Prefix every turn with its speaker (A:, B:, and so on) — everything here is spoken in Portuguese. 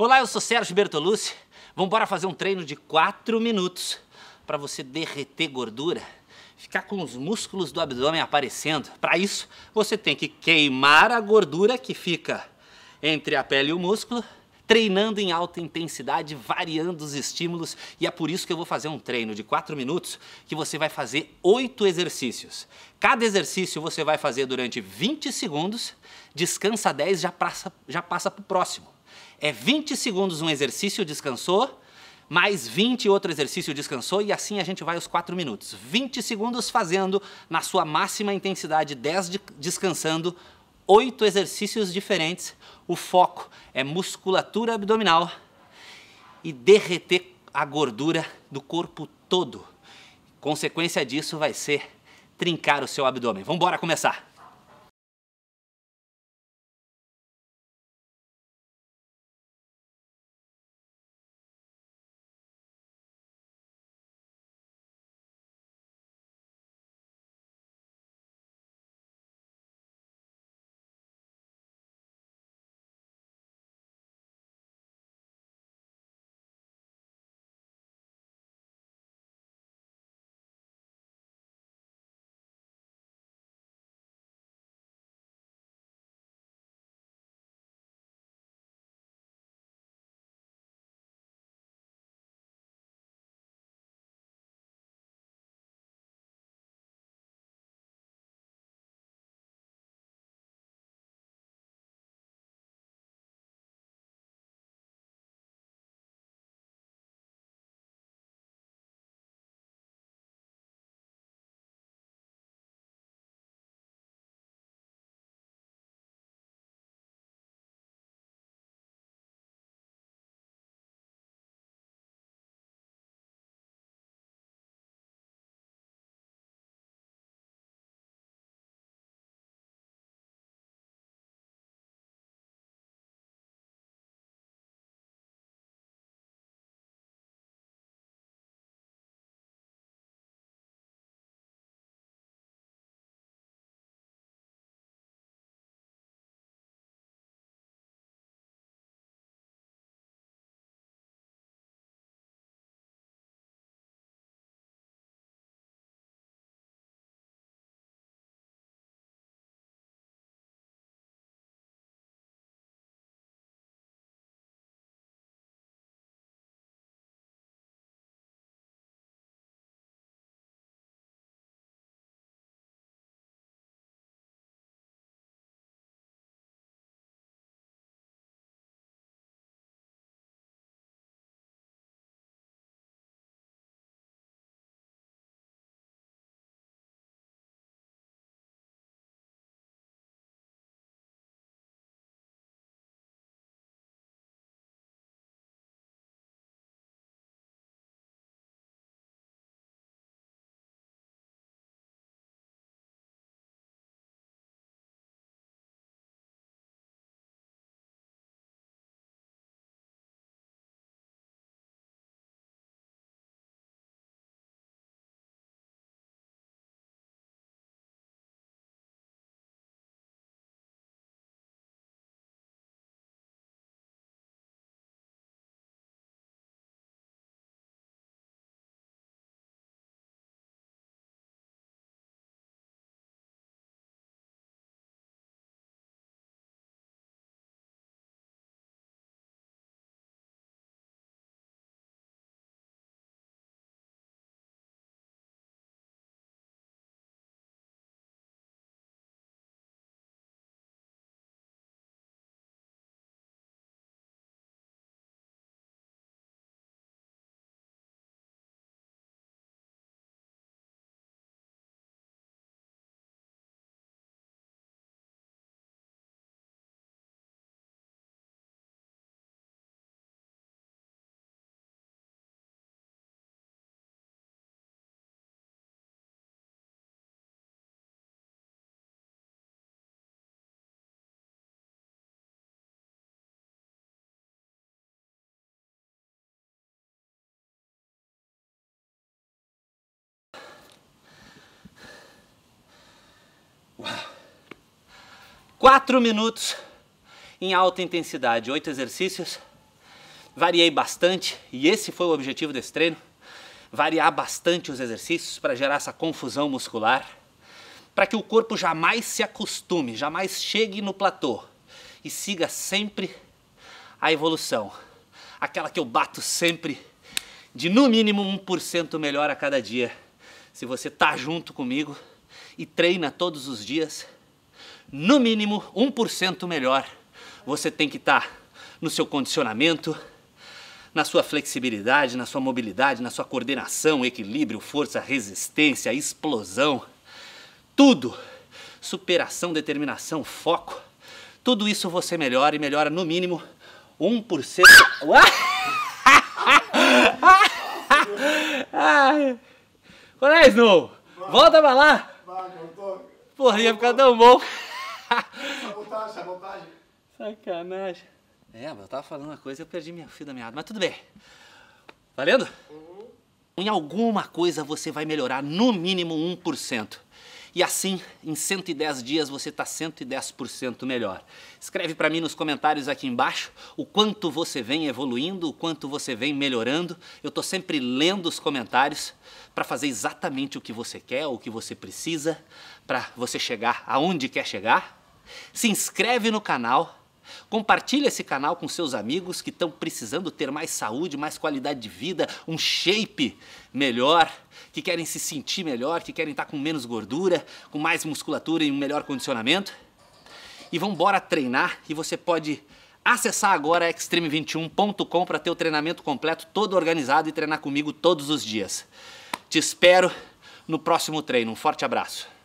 A: Olá, eu sou Sérgio Bertolucci. Vamos embora fazer um treino de 4 minutos para você derreter gordura, ficar com os músculos do abdômen aparecendo. Para isso, você tem que queimar a gordura que fica entre a pele e o músculo, treinando em alta intensidade, variando os estímulos, e é por isso que eu vou fazer um treino de 4 minutos que você vai fazer 8 exercícios. Cada exercício você vai fazer durante 20 segundos, descansa 10, já passa já passa próximo. É 20 segundos um exercício, descansou, mais 20 outro exercício, descansou e assim a gente vai os 4 minutos. 20 segundos fazendo na sua máxima intensidade, 10 de, descansando, 8 exercícios diferentes. O foco é musculatura abdominal e derreter a gordura do corpo todo. Consequência disso vai ser trincar o seu abdômen. Vamos começar! 4 minutos em alta intensidade, 8 exercícios. Variei bastante e esse foi o objetivo desse treino: variar bastante os exercícios para gerar essa confusão muscular, para que o corpo jamais se acostume, jamais chegue no platô e siga sempre a evolução, aquela que eu bato sempre de no mínimo 1% melhor a cada dia. Se você tá junto comigo e treina todos os dias, no mínimo 1% melhor. Você tem que estar tá no seu condicionamento, na sua flexibilidade, na sua mobilidade, na sua coordenação, equilíbrio, força, resistência, explosão. Tudo. Superação, determinação, foco. Tudo isso você melhora e melhora no mínimo 1%. Qual é, Snow? Volta pra lá! Porra, ia ficar tão bom sabotagem, sabotagem. Sacanagem. É, mas eu tava falando uma coisa e eu perdi minha fio da meada. Mas tudo bem. Valendo? Uhum. Em alguma coisa você vai melhorar no mínimo 1%. E assim, em 110 dias você está 110% melhor. Escreve para mim nos comentários aqui embaixo o quanto você vem evoluindo, o quanto você vem melhorando. Eu tô sempre lendo os comentários para fazer exatamente o que você quer, o que você precisa, para você chegar aonde quer chegar se inscreve no canal, compartilha esse canal com seus amigos que estão precisando ter mais saúde, mais qualidade de vida, um shape melhor, que querem se sentir melhor, que querem estar com menos gordura, com mais musculatura e um melhor condicionamento. E vamos embora treinar e você pode acessar agora extreme21.com para ter o treinamento completo todo organizado e treinar comigo todos os dias. Te espero no próximo treino. Um forte abraço.